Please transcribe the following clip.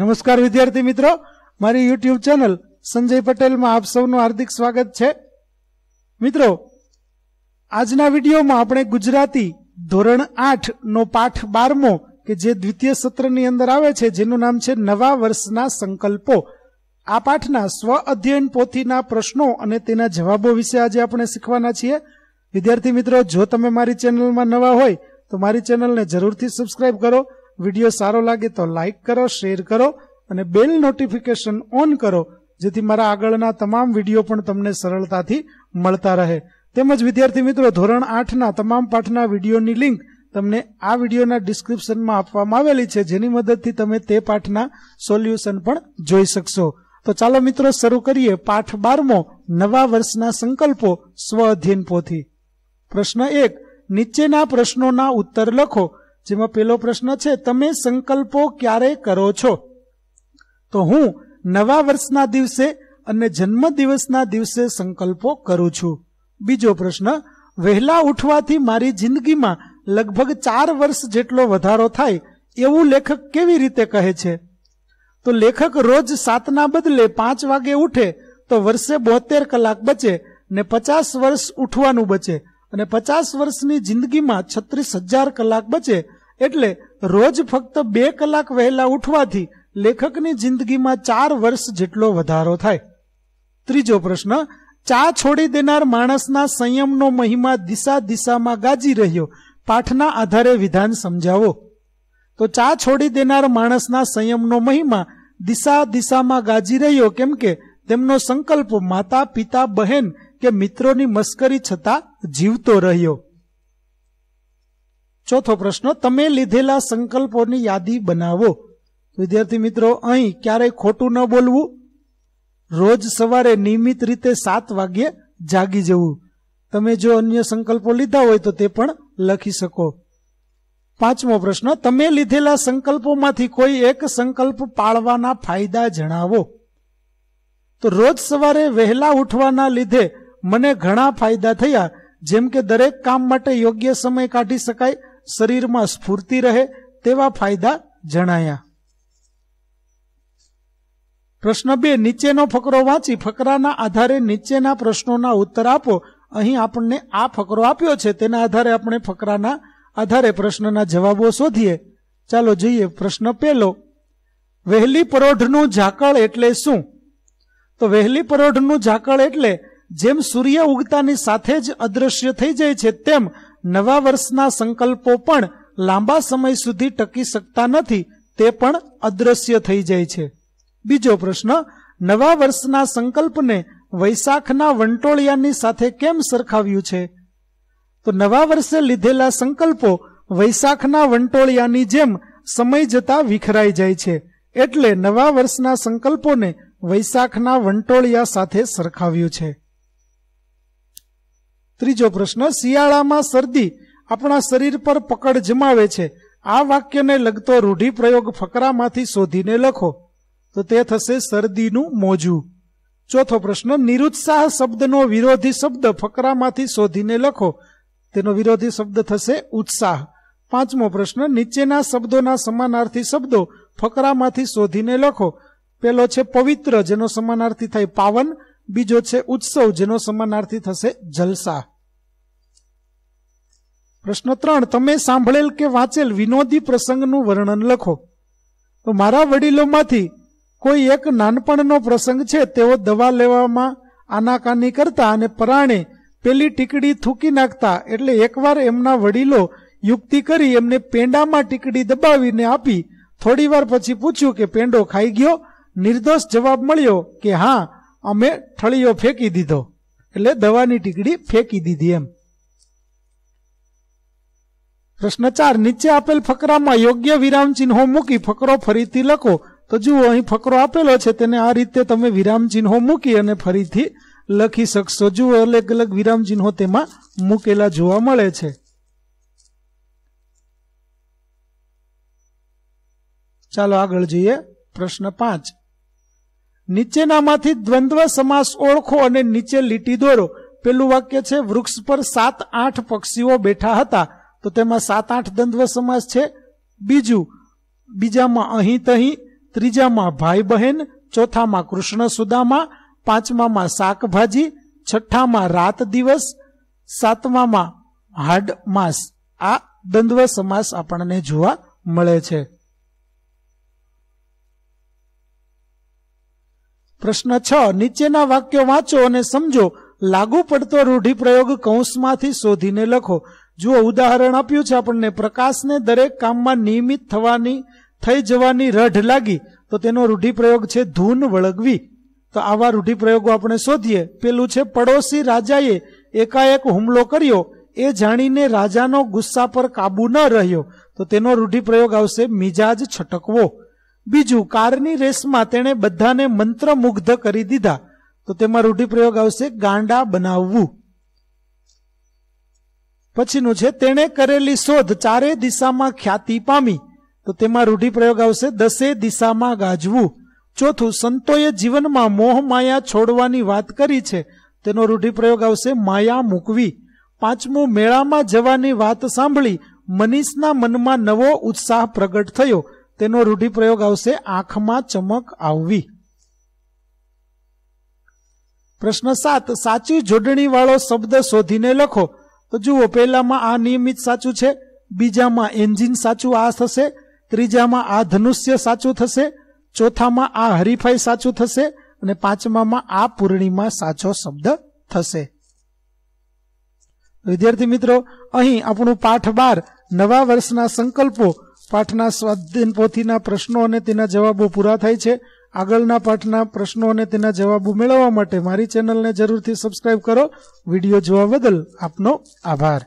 નમસ્કાર વિદ્યાર્થી મિત્રો મારી યુટ્યુબ ચેનલ સંજય પટેલમાં આપ સૌનું હાર્દિક સ્વાગત છે મિત્રો આજના વિડીયોમાં આપણે ગુજરાતી ધોરણ આઠ નો પાઠ બારમો કે જે દ્વિતીય સત્રની અંદર આવે છે જેનું નામ છે નવા વર્ષના સંકલ્પો આ પાઠના સ્વ અધ્યયન પોથીના પ્રશ્નો અને તેના જવાબો વિશે આજે આપણે શીખવાના છીએ વિદ્યાર્થી મિત્રો જો તમે મારી ચેનલમાં નવા હોય તો મારી ચેનલને જરૂરથી સબસ્ક્રાઇબ કરો વિડીયો સારો લાગે તો લાઇક કરો શેર કરો અને બેલ નોટિફિકેશન ઓન કરો જેથી મારા આગળના તમામ વિડીયો પણ તમને સરળતાથી મળતા રહે તેમજ વિદ્યાર્થી મિત્રો ધોરણ આઠના તમામ પાઠના વિડીયોની લિંક તમને આ વિડીયોના ડિસ્ક્રિપ્શનમાં આપવામાં આવેલી છે જેની મદદથી તમે તે પાઠના સોલ્યુશન પણ જોઈ શકશો તો ચાલો મિત્રો શરૂ કરીએ પાઠ બારમો નવા વર્ષના સંકલ્પો સ્વ અધ્યયન પોથી પ્રશ્ન એક નીચેના પ્રશ્નોના ઉત્તર લખો જેમાં પેલો પ્રશ્ન છે તમે સંકલ્પો ક્યારે કરો છો તો હું નવા વર્ષના દિવસે અને જન્મદિવસના દિવસે સંકલ્પો કરું છું બીજો પ્રશ્ન વહેલા ઉઠવાથી મારી જિંદગીમાં લગભગ ચાર વર્ષ જેટલો વધારો થાય એવું લેખક કેવી રીતે કહે છે તો લેખક રોજ સાતના બદલે પાંચ વાગે ઉઠે તો વર્ષે બોતેર કલાક બચે ને પચાસ વર્ષ ઉઠવાનું બચે અને પચાસ વર્ષની જિંદગીમાં છત્રીસ હજાર કલાક બચે એટલે રોજ ફક્ત બે કલાક વહેલા ઉઠવાથી લેખકની જિંદગીમાં ચાર વર્ષ જેટલો વધારો થાય ત્રીજો પ્રશ્ન ચા છોડી દેનાર માણસના સંયમનો મહિમા દિશા દિશામાં ગાજી રહ્યો પાઠના આધારે વિધાન સમજાવો તો ચા છોડી દેનાર માણસના સંયમનો મહિમા દિશા દિશામાં ગાજી રહ્યો કેમ કે તેમનો સંકલ્પ માતા પિતા બહેન કે મિત્રોની મશ્કરી છતાં જીવતો રહ્યો ચોથો પ્રશ્ન તમે લીધેલા સંકલ્પોની યાદી બનાવો વિદ્યાર્થી મિત્રો અહીં ક્યારેય ખોટું ન બોલવું રોજ સવારે નિયમિત રીતે સાત વાગ્યે જાગી જવું તમે જો અન્ય સંકલ્પો લીધા હોય તો તે પણ લખી શકો પાંચમો પ્રશ્ન તમે લીધેલા સંકલ્પોમાંથી કોઈ એક સંકલ્પ પાળવાના ફાયદા જણાવો તો રોજ સવારે વહેલા ઉઠવાના લીધે મને ઘણા ફાયદા થયા જેમ કે દરેક કામ માટે યોગ્ય સમય કાઢી શકાય શરીરમાં સ્ફૂર્તિ રહે તેવા ફાયદા જણાયા પ્રશ્ન બે નીચેનો ફકરો વાંચી ફકરાના આધારે નીચેના પ્રશ્નોના ઉત્તર આપો અહીં આપણને આ ફકરો આપ્યો છે તેના આધારે આપણે ફકરાના આધારે પ્રશ્નના જવાબો શોધીએ ચાલો જોઈએ પ્રશ્ન પહેલો વહેલી પરોઢનું ઝાકળ એટલે શું તો વહેલી પરોઢનું ઝાકળ એટલે જેમ સૂર્ય ઉગતાની સાથે જ અદ્રશ્ય થઈ જાય છે તેમ નવા વર્ષના સંકલ્પો પણ લાંબા સમય સુધી ટકી શકતા નથી તે પણ અદ્રશ્ય થઈ જાય છે બીજો પ્રશ્ન નવા વર્ષના સંકલ્પને વૈશાખના વંટોળિયાની સાથે કેમ સરખાવ્યું છે તો નવા વર્ષે લીધેલા સંકલ્પો વૈશાખના વંટોળિયાની જેમ સમય જતા વિખરાઈ જાય છે એટલે નવા વર્ષના સંકલ્પોને વૈશાખના વંટોળિયા સાથે સરખાવ્યું છે ત્રીજો પ્રશ્ન શિયાળામાં શરદી આપણા શરીર પર પકડ જમાવે છે આ વાક્યને લગતો રૂઢિપ્રયોગ ફકરામાંથી શોધીને લખો તો તે થશે શરદીનું મોજું ચોથો પ્રશ્ન નિરુત્સાહ શબ્દનો વિરોધી શબ્દ ફકરામાંથી શોધીને લખો તેનો વિરોધી શબ્દ થશે ઉત્સાહ પાંચમો પ્રશ્ન નીચેના શબ્દોના સમાનાર્થી શબ્દો ફકરામાંથી શોધીને લખો પેલો છે પવિત્ર જેનો સમાનાર્થી થાય પાવન બીજો છે ઉત્સવ જેનો સમાનાર્થી થશે જલસા પ્રશ્ન ત્રણ તમે સાંભળેલ કે વાંચેલ વિનોદી પ્રસંગનું વર્ણન લખો તો મારા વડીલોમાંથી કોઈ એક નાનપણનો પ્રસંગ છે તેઓ દવા લેવામાં આનાકાની કરતા અને પરાણે પેલી ટીકડી થૂકી નાખતા એટલે એકવાર એમના વડીલો યુક્તિ કરી એમને પેંડામાં ટીકડી દબાવીને આપી થોડીવાર પછી પૂછ્યું કે પેંડો ખાઈ ગયો નિર્દોષ જવાબ મળ્યો કે હા અમે ઠળીઓ ફેંકી દીધો એટલે દવાની ટીકડી ફેંકી દીધી એમ પ્રશ્ન ચાર નીચે આપેલ ફકરામાં યોગ્ય વિરામ ચિહ્નો મૂકી ફકરો ફરીથી લખો તો જુઓ અહીં ફકરો આપેલો છે તેને આ રીતે તમે વિરામ ચિહ્નો મૂકી અને ફરીથી લખી શકશો જુઓ અલગ અલગ વિરામ ચિહ્નો તેમાં મૂકેલા જોવા મળે છે ચાલો આગળ જઈએ પ્રશ્ન પાંચ નીચેનામાંથી દ્વંદ્વ સમાસ ઓળખો અને નીચે લીટી દોરો પેલું વાક્ય છે વૃક્ષ પર સાત આઠ પક્ષીઓ બેઠા હતા તો તેમાં સાત આઠ દ્વંદ્વ સમાસ છે બીજું બીજામાં અહીં તહીં ત્રીજામાં ભાઈ બહેન ચોથામાં કૃષ્ણ સુદામા પાંચમામાં શાકભાજી છઠ્ઠામાં રાત દિવસ સાતમામાં હાડ માસ આ દ્વંદ્વ સમાસ આપણને જોવા મળે છે પ્રશ્ન છ નીચેના વાક્યો વાંચો અને સમજો લાગુ પડતો રૂઢિપ્રયોગ કૌંસમાંથી શોધીને લખો જુઓ ઉદાહરણ આપ્યું છે આપણને પ્રકાશને દરેક કામમાં નિયમિત થવાની થઈ જવાની રઢ લાગી તો તેનો રૂઢિપ્રયોગ છે ધૂન વળગવી તો આવા રૂઢિપ્રયોગો આપણે શોધીએ પેલું છે પડોશી રાજાએ એકાએક હુમલો કર્યો એ જાણીને રાજાનો ગુસ્સા પર કાબુ ન રહ્યો તો તેનો રૂઢિપ્રયોગ આવશે મિજાજ છટકવો બીજું કારની રેસમાં તેણે બધાને મંત્રમુગ્ધ કરી દીધા તો તેમાં રૂઢિપ્રયોગ આવશે ગાંડા બનાવવું પછીનું છે તેણે કરેલી શોધ ચારે દિશામાં ખ્યાતિ પામી તો તેમાં રૂઢિપ્રયોગ આવશે દસે દિશામાં ગાજવું ચોથું સંતોએ જીવનમાં મોહ માયા છોડવાની વાત કરી છે તેનો રૂઢિપ્રયોગ આવશે માયા મૂકવી પાંચમું મેળામાં જવાની વાત સાંભળી મનીષના મનમાં નવો ઉત્સાહ પ્રગટ થયો તેનો રૂઢિપ્રયોગ આવશે આંખમાં ચમક આવવી પ્રશ્ન સાત સાચી જોડણી વાળો શબ્દ શોધીને લખો તો જુઓ પહેલામાં આ નિયમિત સાચું છે બીજામાં એન્જિન સાચું આ થશે ત્રીજામાં આ ધનુષ્ય સાચું થશે ચોથામાં આ હરીફાઈ સાચું થશે અને પાંચમામાં આ પૂર્ણિમા સાચો શબ્દ થશે વિદ્યાર્થી મિત્રો અહીં આપણું પાઠ બાર નવા વર્ષના સંકલ્પો પાઠના સ્વાધ્યન પોથીના પ્રશ્નો અને તેના જવાબો પૂરા થાય છે આગળના પાઠના પ્રશ્નો અને તેના જવાબો મેળવવા માટે મારી ચેનલને જરૂરથી સબસ્ક્રાઇબ કરો વિડીયો જોવા બદલ આપનો આભાર